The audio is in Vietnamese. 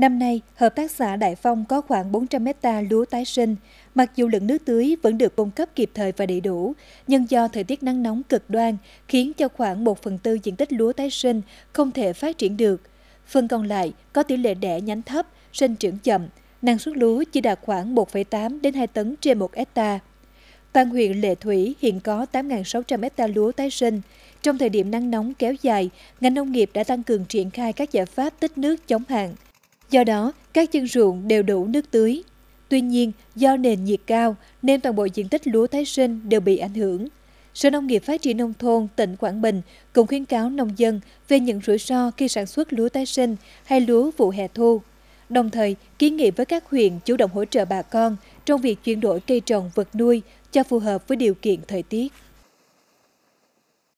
Năm nay, Hợp tác xã Đại Phong có khoảng 400 hecta lúa tái sinh. Mặc dù lượng nước tưới vẫn được cung cấp kịp thời và đầy đủ, nhưng do thời tiết nắng nóng cực đoan khiến cho khoảng 1 phần tư diện tích lúa tái sinh không thể phát triển được. Phần còn lại có tỷ lệ đẻ nhánh thấp, sinh trưởng chậm, năng suất lúa chỉ đạt khoảng 1,8 đến 2 tấn trên 1 hecta. Toàn huyện Lệ Thủy hiện có 8.600 hecta lúa tái sinh. Trong thời điểm nắng nóng kéo dài, ngành nông nghiệp đã tăng cường triển khai các giải pháp tích nước chống hạn. Do đó, các chân ruộng đều đủ nước tưới. Tuy nhiên, do nền nhiệt cao nên toàn bộ diện tích lúa tái sinh đều bị ảnh hưởng. Sở Nông nghiệp Phát triển Nông thôn tỉnh Quảng Bình cũng khuyến cáo nông dân về những rủi ro khi sản xuất lúa tái sinh hay lúa vụ hè thu. Đồng thời, kiến nghị với các huyện chủ động hỗ trợ bà con trong việc chuyển đổi cây trồng vật nuôi cho phù hợp với điều kiện thời tiết.